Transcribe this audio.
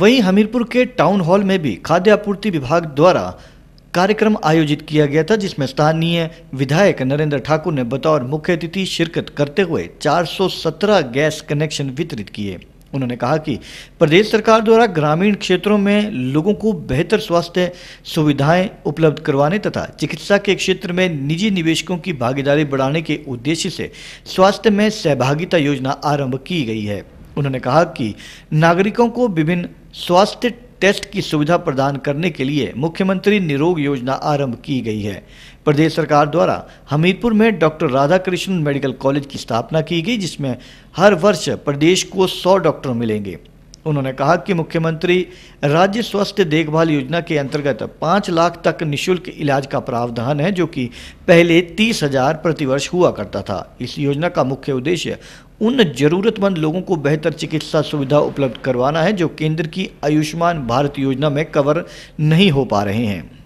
वहीं हमीरपुर के town hall में भी खाद्य आपूर्ति विभाग द्वारा कार्यक्रम आयोजित किया गया था जिसमें स्थानीय विधायक नरेंद्र ठाकुर ने बतौर मुख्य अतिथि शिरकत करते हुए 417 गैस कनेक्शन वितरित किए उन्होंने कहा कि प्रदेश सरकार द्वारा ग्रामीण क्षेत्रों में लोगों को बेहतर स्वास्थ्य सुविधाएं उपलब्ध करवाने तथा चिकित्सा के क्षेत्र में निजी निवेशकों की भागीदारी बढ़ाने के उद्देश्य से स्वास्थ्य में सहभागिता योजना आरंभ की गई है उन्होंने कहा कि नागरिकों को विभिन्न स्वास्थ्य टेस्ट की सुविधा प्रदान करने के लिए मुख्यमंत्री निरोग योजना आरंभ की गई है प्रदेश सरकार द्वारा हमीरपुर में डॉक्टर राधाकृष्णन मेडिकल कॉलेज की स्थापना की गई जिसमें हर वर्ष प्रदेश को 100 डॉक्टर मिलेंगे उन्होंने कहा कि मुख्यमंत्री राज्य स्वास्थ्य देखभाल योजना के अंतर्गत पाँच लाख तक निशुल्क इलाज का प्रावधान है जो कि पहले तीस हजार प्रतिवर्ष हुआ करता था इस योजना का मुख्य उद्देश्य उन जरूरतमंद लोगों को बेहतर चिकित्सा सुविधा उपलब्ध करवाना है जो केंद्र की आयुष्मान भारत योजना में कवर नहीं हो पा रहे हैं